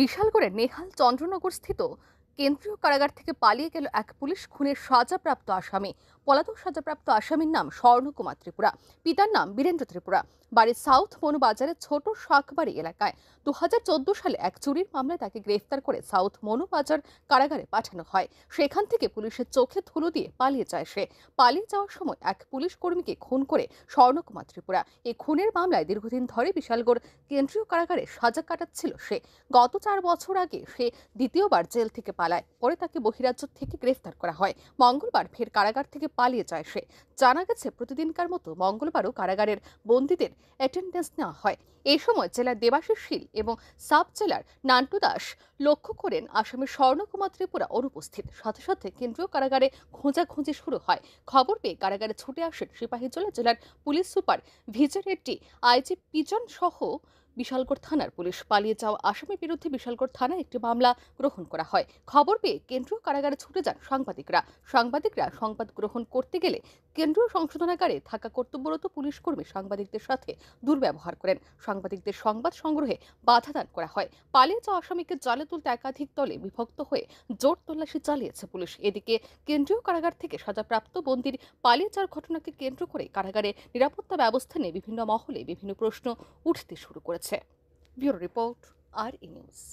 বিশাল করে নেহাল চন্দ্রনগর স্থিত কেন্দ্রীয় কারাগার থেকে পালিয়ে গেল এক পুলিশ খুনের সাজাপ্রাপ্ত আসামি পলাতক সাজাপ্রাপ্ত আসামির নাম স্বর্ণকুমার ত্রিপুরা পিতার নাম বীরেন্দ্র ত্রিপুরা বাড়ি সাউথ মনোবাজারের ছোট শাকবাড়ি এলাকায় দু সালে এক চুরির মামলায় তাকে গ্রেফতার করে সাউথ মনোবাজার কারাগারে পাঠানো হয় সেখান থেকে পুলিশের চোখে ধুলো দিয়ে পালিয়ে যায় সে পালিয়ে যাওয়ার সময় এক পুলিশ কর্মীকে খুন করে স্বর্ণকুমার ত্রিপুরা এই খুনের মামলায় দীর্ঘদিন ধরে বিশালগড় কেন্দ্রীয় কারাগারে সাজা কাটাচ্ছিল সে গত চার বছর আগে সে দ্বিতীয়বার জেল থেকে পালিয়ে পালায় পরে তাকে বহিরাজ্য থেকে গ্রেফতার করা হয় মঙ্গলবার ফের কারাগার থেকে পালিয়ে যায় সে জানা গেছে প্রতিদিনকার মতো মঙ্গলবারও কারাগারের বন্দীদের অ্যাটেন্ডেন্স নেওয়া হয় এই সময় জেলার দেবাশিস শীল এবং সাব জেলার নান্টু দাস লক্ষ্য করেন আসামের স্বর্ণকুমার ত্রিপুরা অনুপস্থিত সাথে সাথে কেন্দ্রীয় কারাগারে খোঁজাখুঁজি শুরু হয় খবর পেয়ে কারাগারে ছুটে আসেন সিপাহীজলা জেলার পুলিশ সুপার ভিজা রেড্ডি আইজি পিজন সহ বিশালগড় থানার পুলিশ পালিয়ে যাওয়া আসামির বিরুদ্ধে বিশালগড় থানায় একটি মামলা গ্রহণ করা হয় খবর পেয়ে কেন্দ্রীয় কারাগারে ছুটে যান সাংবাদিকরা সাংবাদিকরা সংবাদ গ্রহণ করতে গেলে কেন্দ্রীয় সংশোধনাগারে থাকা কর্তব্যরত পুলিশ কর্মী সাংবাদিকদের সাথে দুর্ব্যবহার করেন সাংবাদিকদের সংবাদ সংগ্রহে বাধা দান করা হয় পালিয়ে যাওয়া আসামিকে জালে তুলতে একাধিক দলে বিভক্ত হয়ে জোর তল্লাশি চালিয়েছে পুলিশ এদিকে কেন্দ্রীয় কারাগার থেকে সাজাপ্রাপ্ত বন্দির পালিয়ে যাওয়ার ঘটনাকে কেন্দ্র করে কারাগারে নিরাপত্তা ব্যবস্থা নিয়ে বিভিন্ন মহলে বিভিন্ন প্রশ্ন উঠতে শুরু করেছে है ब्यूरो रिपोर्ट आर न्यूज़